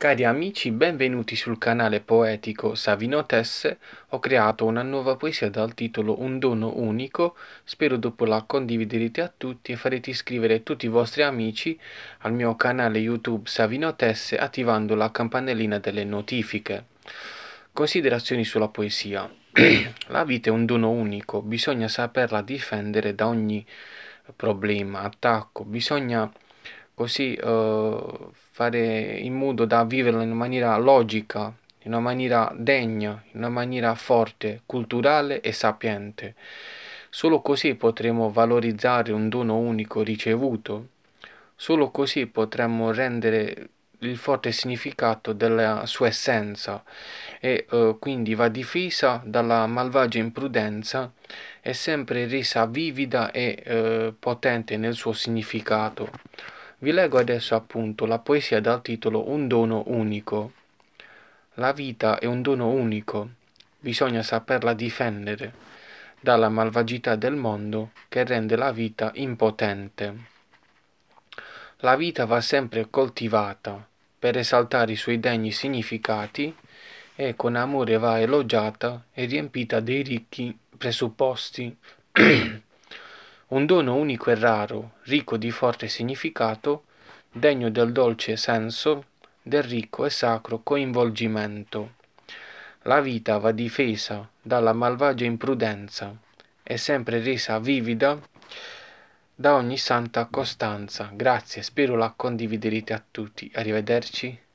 Cari amici, benvenuti sul canale poetico Savino Tesse. Ho creato una nuova poesia dal titolo Un dono unico. Spero dopo la condividerete a tutti e farete iscrivere tutti i vostri amici al mio canale YouTube Savino Tesse attivando la campanellina delle notifiche. Considerazioni sulla poesia. la vita è un dono unico, bisogna saperla difendere da ogni problema, attacco, bisogna così eh, fare in modo da viverla in maniera logica, in una maniera degna, in una maniera forte, culturale e sapiente. Solo così potremo valorizzare un dono unico ricevuto, solo così potremo rendere il forte significato della sua essenza e eh, quindi va difesa dalla malvagia imprudenza e sempre resa vivida e eh, potente nel suo significato. Vi leggo adesso appunto la poesia dal titolo Un dono unico. La vita è un dono unico, bisogna saperla difendere dalla malvagità del mondo che rende la vita impotente. La vita va sempre coltivata per esaltare i suoi degni significati e con amore va elogiata e riempita dei ricchi presupposti un dono unico e raro, ricco di forte significato, degno del dolce senso, del ricco e sacro coinvolgimento. La vita va difesa dalla malvagia imprudenza e sempre resa vivida da ogni santa costanza. Grazie, spero la condividerete a tutti. Arrivederci.